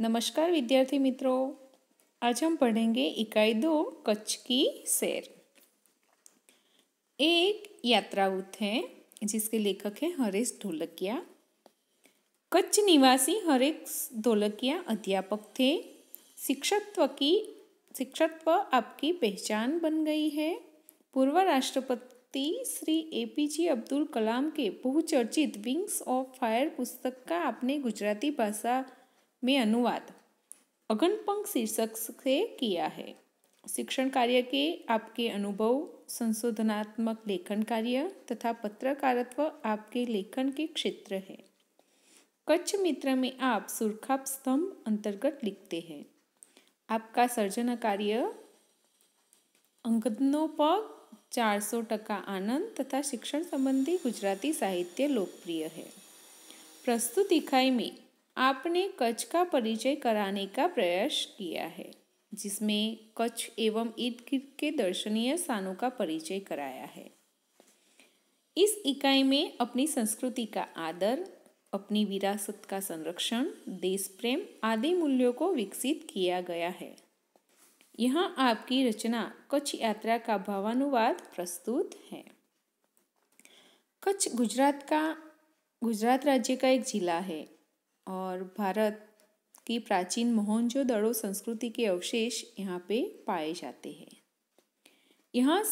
नमस्कार विद्यार्थी मित्रों आज हम पढ़ेंगे इकाई दो कच्छ की सैर एक यात्रावूत है जिसके लेखक हैं हरेश ढोलकिया कच्छ निवासी हरेश ढोलकिया अध्यापक थे शिक्षत्व की शिक्षत्व आपकी पहचान बन गई है पूर्व राष्ट्रपति Shri A P J Abdul Kalam के बहुचर्चित विंग्स ऑफ फायर पुस्तक का आपने गुजराती भाषा में अनुवाद अगनपंख शीर्षक से किया है शिक्षण कार्य के आपके अनुभव संशोधनात्मक लेखन कार्य तथा पत्रकारत्व आपके लेखन के क्षेत्र है कच्छ मित्र में आप सुरखाप स्तंभ अंतर्गत लिखते हैं आपका सर्जन कार्य अंगनोपग चार सौ टका आनंद तथा शिक्षण संबंधी गुजराती साहित्य लोकप्रिय है प्रस्तुत इकाई में आपने कच्छ का परिचय कराने का प्रयास किया है जिसमें कच्छ एवं ईद गिर्द के दर्शनीय स्थानों का परिचय कराया है इस इकाई में अपनी संस्कृति का आदर अपनी विरासत का संरक्षण देश प्रेम आदि मूल्यों को विकसित किया गया है यहाँ आपकी रचना कच्छ यात्रा का भावानुवाद प्रस्तुत है कच्छ गुजरात का गुजरात राज्य का एक जिला है और भारत की प्राचीन मोहनजोदड़ो संस्कृति के अवशेष यहाँ पे पाए जाते हैं यहाँ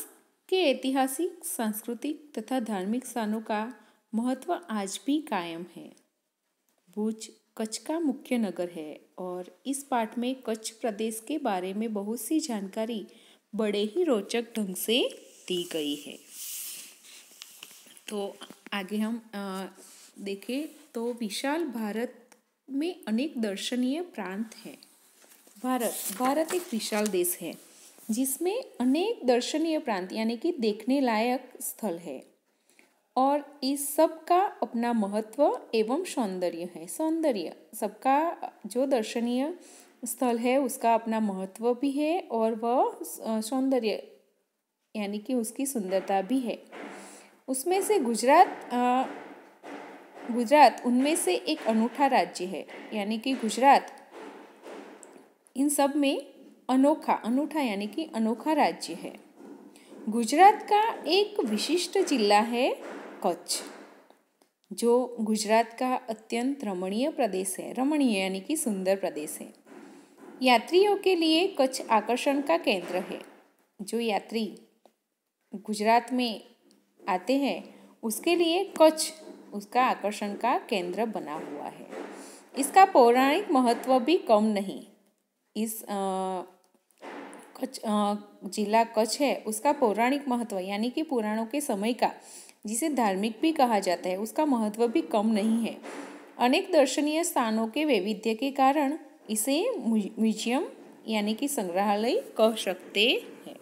के ऐतिहासिक सांस्कृतिक तथा धार्मिक स्थानों का महत्व आज भी कायम है भुज कच्छ का मुख्य नगर है और इस पाठ में कच्छ प्रदेश के बारे में बहुत सी जानकारी बड़े ही रोचक ढंग से दी गई है तो आगे हम देखें तो विशाल भारत में अनेक दर्शनीय प्रांत हैं भारत भारत एक विशाल देश है जिसमें अनेक दर्शनीय प्रांत यानी कि देखने लायक स्थल है और इस सब का अपना महत्व एवं सौंदर्य है सौंदर्य सबका जो दर्शनीय स्थल है उसका अपना महत्व भी है और वह सौंदर्य यानी कि उसकी सुंदरता भी है उसमें से गुजरात गुजरात उनमें से एक अनूठा राज्य है यानी कि गुजरात इन सब में अनोखा अनूठा यानी कि अनोखा राज्य है गुजरात का एक विशिष्ट जिला है कच्छ जो गुजरात का अत्यंत रमणीय प्रदेश है रमणीय यानी कि सुंदर प्रदेश है यात्रियों के लिए कच्छ आकर्षण का केंद्र है जो यात्री गुजरात में आते हैं उसके लिए कच्छ उसका आकर्षण का केंद्र बना हुआ है इसका पौराणिक महत्व भी कम नहीं इस आ, कच्छ जिला कच्छ है उसका पौराणिक महत्व यानी कि पुराणों के समय का जिसे धार्मिक भी कहा जाता है उसका महत्व भी कम नहीं है अनेक दर्शनीय स्थानों के वैविध्य के कारण इसे म्यूजियम यानी कि संग्रहालय कह सकते हैं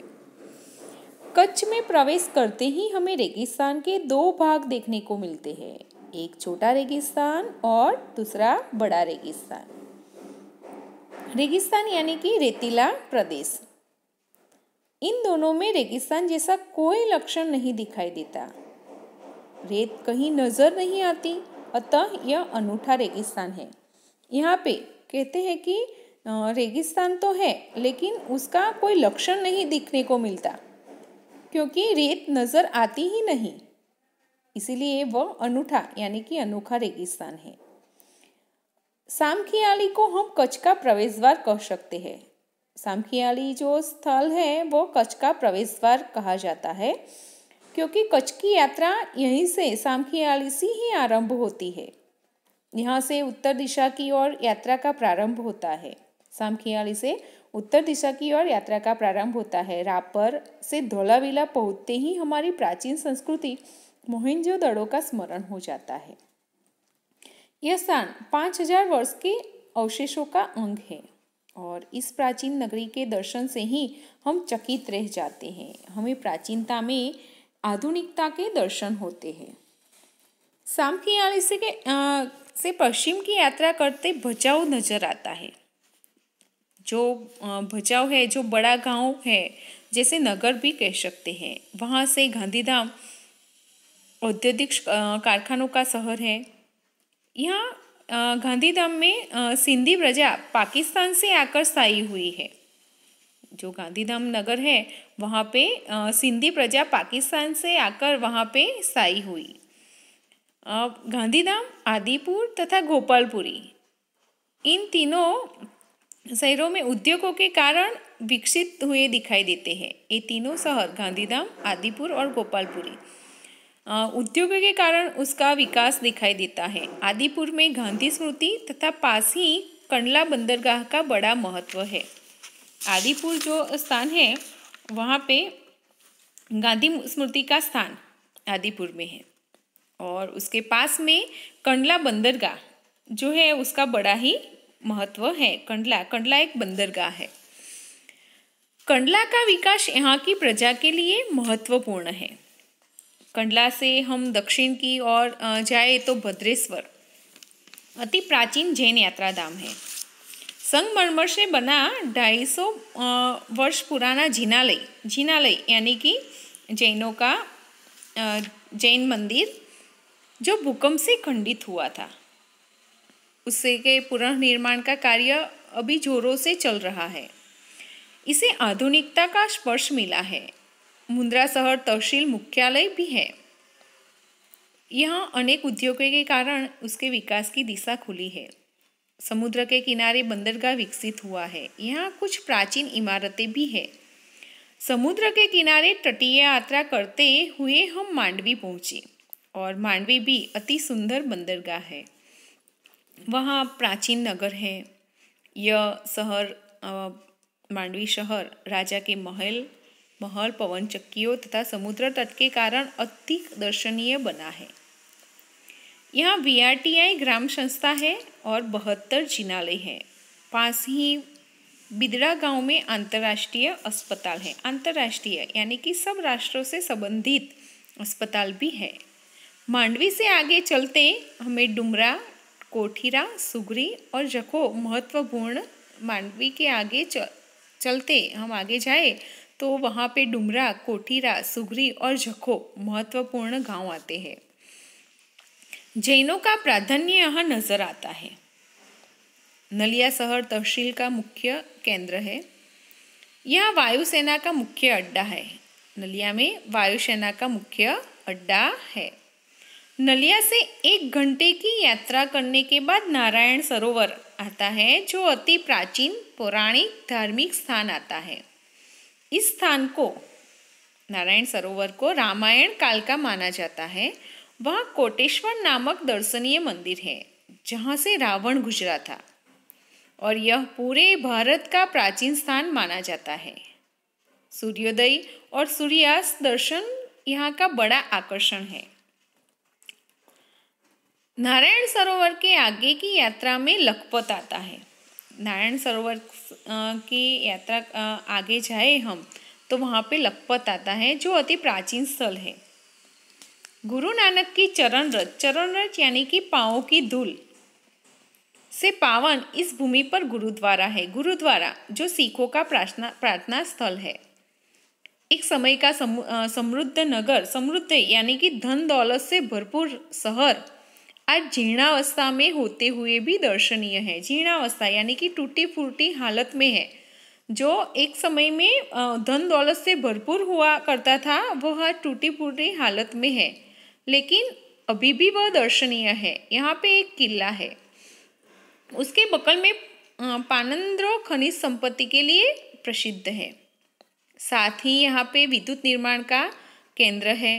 कच्छ में प्रवेश करते ही हमें रेगिस्तान के दो भाग देखने को मिलते हैं एक छोटा रेगिस्तान और दूसरा बड़ा रेगिस्तान रेगिस्तान यानी कि रेतीला प्रदेश इन दोनों में रेगिस्तान जैसा कोई लक्षण नहीं दिखाई देता रेत कहीं नजर नहीं आती अतः यह अनूठा रेगिस्तान है यहाँ पे कहते हैं कि रेगिस्तान तो है लेकिन उसका कोई लक्षण नहीं दिखने को मिलता क्योंकि रेत नज़र आती ही नहीं इसीलिए वह अनूठा यानी कि अनोखा रेगिस्तान है सामखियाली को हम कच्छ का प्रवेश द्वार कह सकते हैं सामखियाली जो स्थल है वो कच्छ का प्रवेश द्वार कहा जाता है क्योंकि कच्छ की यात्रा यहीं से सामखियाली से ही आरंभ होती है यहाँ से उत्तर दिशा की ओर यात्रा का प्रारंभ होता है सामखियाली से उत्तर दिशा की ओर यात्रा का प्रारंभ होता है रापर से धोलाविला पहुंचते ही हमारी प्राचीन संस्कृति मोहिंजो दड़ो का स्मरण हो जाता है यह स्थान पाँच हजार वर्ष के अवशेषों का अंग है और इस प्राचीन नगरी के दर्शन से ही हम चकित रह जाते हैं हमें प्राचीनता में आधुनिकता के दर्शन होते हैं शाम की आलिसी के आ, से पश्चिम की यात्रा करते बचाव नजर आता है जो भचाव है जो बड़ा गांव है जैसे नगर भी कह सकते हैं वहाँ से गांधीधाम औद्योगिक कारखानों का शहर है यहाँ गांधीधाम में सिंधी प्रजा पाकिस्तान से आकर स्थायी हुई है जो गांधीधाम नगर है वहाँ पे सिंधी प्रजा पाकिस्तान से आकर वहाँ पे स्थायी हुई गांधीधाम आदिपुर तथा गोपालपुरी इन तीनों शहरों में उद्योगों के कारण विकसित हुए दिखाई देते हैं ये तीनों शहर गांधीधाम आदिपुर और गोपालपुरी उद्योगों के कारण उसका विकास दिखाई देता है आदिपुर में गांधी स्मृति तथा पास ही कंडला बंदरगाह का बड़ा महत्व है आदिपुर जो स्थान है वहाँ पे गांधी स्मृति का स्थान आदिपुर में है और उसके पास में कंडला बंदरगाह जो है उसका बड़ा ही महत्व है कंडला कंडला एक बंदरगाह है कंडला का विकास यहाँ की प्रजा के लिए महत्वपूर्ण है कंडला से हम दक्षिण की ओर जाए तो भद्रेश्वर अति प्राचीन जैन यात्रा धाम है संगमरमर से बना 250 वर्ष पुराना जिनालय जिनालय यानी कि जैनों का जैन मंदिर जो भूकंप से खंडित हुआ था उसे के पुनर्निर्माण का कार्य अभी जोरों से चल रहा है इसे आधुनिकता का स्पर्श मिला है मुंद्रा शहर तहसील मुख्यालय भी है यहाँ अनेक उद्योगों के कारण उसके विकास की दिशा खुली है समुद्र के किनारे बंदरगाह विकसित हुआ है यहाँ कुछ प्राचीन इमारतें भी है समुद्र के किनारे तटीय यात्रा करते हुए हम मांडवी पहुँचे और मांडवी भी अति सुंदर बंदरगाह है वहाँ प्राचीन नगर है यह शहर मांडवी शहर राजा के महल महल पवन चक्कियों तथा समुद्र तट के कारण अति दर्शनीय बना है यहाँ वी ग्राम संस्था है और बहत्तर जिनालय है पास ही बिदड़ा गांव में अंतर्राष्ट्रीय अस्पताल है अंतर्राष्ट्रीय यानी कि सब राष्ट्रों से संबंधित अस्पताल भी है मांडवी से आगे चलते हमें डुमरा कोठीरा सुगरी और जखो महत्वपूर्ण मांडवी के आगे चलते हम आगे जाए तो वहाँ पे डुमरा कोठीरा सुगरी और जखो महत्वपूर्ण गांव आते हैं जैनों का प्राधान्य यहाँ नज़र आता है नलिया शहर तहसील का मुख्य केंद्र है यह वायुसेना का मुख्य अड्डा है नलिया में वायुसेना का मुख्य अड्डा है नलिया से एक घंटे की यात्रा करने के बाद नारायण सरोवर आता है जो अति प्राचीन पौराणिक धार्मिक स्थान आता है इस स्थान को नारायण सरोवर को रामायण काल का माना जाता है वह कोटेश्वर नामक दर्शनीय मंदिर है जहाँ से रावण गुजरा था और यह पूरे भारत का प्राचीन स्थान माना जाता है सूर्योदय और सूर्यास्त दर्शन यहाँ का बड़ा आकर्षण है नारायण सरोवर के आगे की यात्रा में लखपत आता है नारायण सरोवर की यात्रा आगे जाए हम तो वहाँ पे लखपत आता है जो अति प्राचीन स्थल है गुरु नानक की चरण रथ चरण रथ यानी कि पाँव की धूल से पावन इस भूमि पर गुरुद्वारा है गुरुद्वारा जो सिखों का प्रार्थना प्रार्थना स्थल है एक समय का समृद्ध नगर समृद्ध यानी कि धन दौलत से भरपूर शहर आज जीर्णावस्था में होते हुए भी दर्शनीय है जीर्णावस्था यानी कि टूटी फूटी हालत में है जो एक समय में धन दौलत से भरपूर हुआ करता था वह टूटी फूटी हालत में है लेकिन अभी भी वह दर्शनीय है यहाँ पे एक किला है उसके बकल में पानंद्रो खनिज संपत्ति के लिए प्रसिद्ध है साथ ही यहाँ पे विद्युत निर्माण का केंद्र है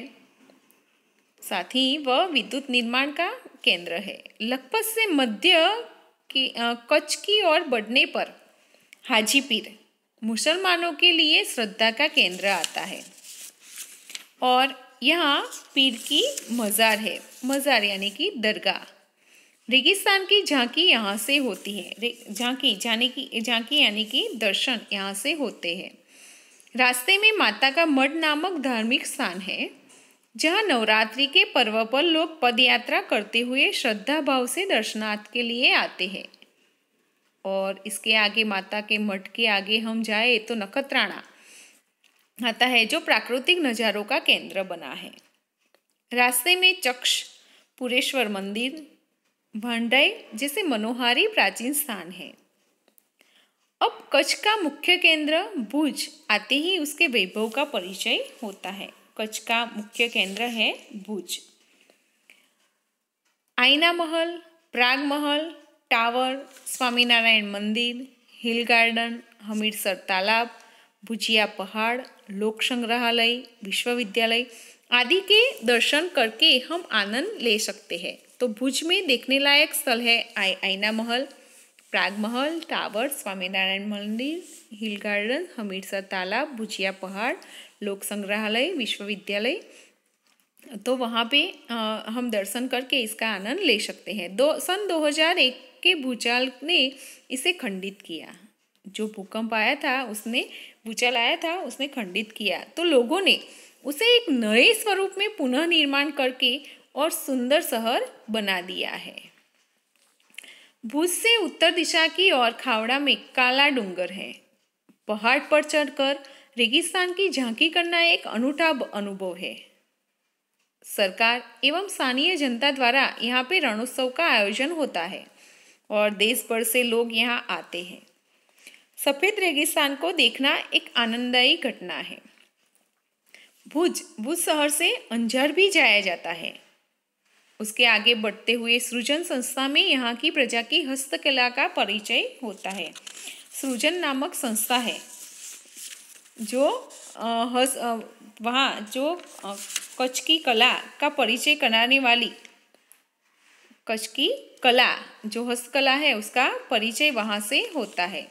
साथ ही वह विद्युत निर्माण का केंद्र है लखपत से मध्य की कच्छ की ओर बढ़ने पर हाजीपीर मुसलमानों के लिए श्रद्धा का केंद्र आता है और यहाँ पीर की मज़ार है मज़ार यानी कि दरगाह रेगिस्तान की झांकी यहाँ से होती है झांकी जाने की झांकी यानी कि दर्शन यहाँ से होते हैं रास्ते में माता का मठ नामक धार्मिक स्थान है जहाँ नवरात्रि के पर्व पर लोग पदयात्रा करते हुए श्रद्धा भाव से दर्शनार्थ के लिए आते हैं और इसके आगे माता के मठ के आगे हम जाए तो नखत्राणा आता है जो प्राकृतिक नज़ारों का केंद्र बना है रास्ते में चक्ष पुरेश्वर मंदिर भंडय जैसे मनोहारी प्राचीन स्थान है अब कच्छ का मुख्य केंद्र भुज आते ही उसके वैभव का परिचय होता है कच्छ का मुख्य केंद्र है भुज आईना महल प्राग महल टावर स्वामीनारायण मंदिर हिल गार्डन हमीरसर तालाब भुजिया पहाड़ लोक संग्रहालय विश्वविद्यालय आदि के दर्शन करके हम आनंद ले सकते हैं तो भुज में देखने लायक स्थल है आई आईना महल प्राग महल टावर स्वामीनारायण मंदिर हिल गार्डन हमीरसर तालाब भुजिया पहाड़ लोक संग्रहालय विश्वविद्यालय तो वहाँ पे आ, हम दर्शन करके इसका आनंद ले सकते हैं दो सन 2001 के भूचाल ने इसे खंडित किया जो भूकंप आया था उसने भूचाल आया था उसने खंडित किया तो लोगों ने उसे एक नए स्वरूप में पुनः निर्माण करके और सुंदर शहर बना दिया है भूज से उत्तर दिशा की ओर खावड़ा में काला डूंगर है पहाड़ पर चढ़कर रेगिस्तान की झांकी करना एक अनूठा अनुभव है सरकार एवं स्थानीय जनता द्वारा यहाँ पे रणोत्सव का आयोजन होता है और देश भर से लोग यहाँ आते हैं सफ़ेद रेगिस्तान को देखना एक आनंददायी घटना है भुज भुज शहर से अंजार भी जाया जाता है उसके आगे बढ़ते हुए सृजन संस्था में यहाँ की प्रजा की हस्तकला का परिचय होता है सृजन नामक संस्था है जो हस वहाँ जो कच्छ की कला का परिचय कराने वाली कच्छ की कला जो हस्तकला है उसका परिचय वहाँ से होता है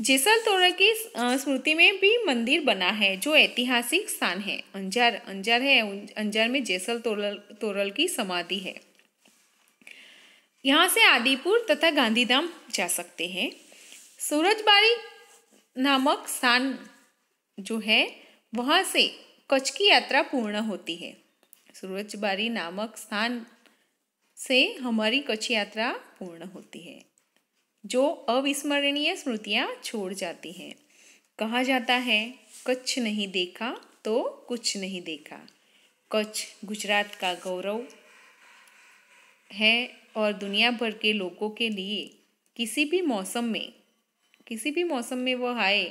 जैसल तोड़ा की स्मृति में भी मंदिर बना है जो ऐतिहासिक स्थान है अंजार अंजार है अंजार में जैसल तोरल तोरल की समाधि है यहाँ से आदिपुर तथा गांधीधाम जा सकते हैं सूरजबारी नामक स्थान जो है वहाँ से कच्छ की यात्रा पूर्ण होती है सूरजबारी नामक स्थान से हमारी कच्छ यात्रा पूर्ण होती है जो अविस्मरणीय स्मृतियाँ छोड़ जाती हैं कहा जाता है कच्छ नहीं देखा तो कुछ नहीं देखा कच्छ गुजरात का गौरव है और दुनिया भर के लोगों के लिए किसी भी मौसम में किसी भी मौसम में वह आए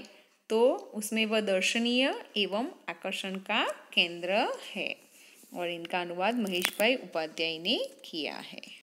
तो उसमें वह दर्शनीय एवं आकर्षण का केंद्र है और इनका अनुवाद महेश भाई उपाध्याय ने किया है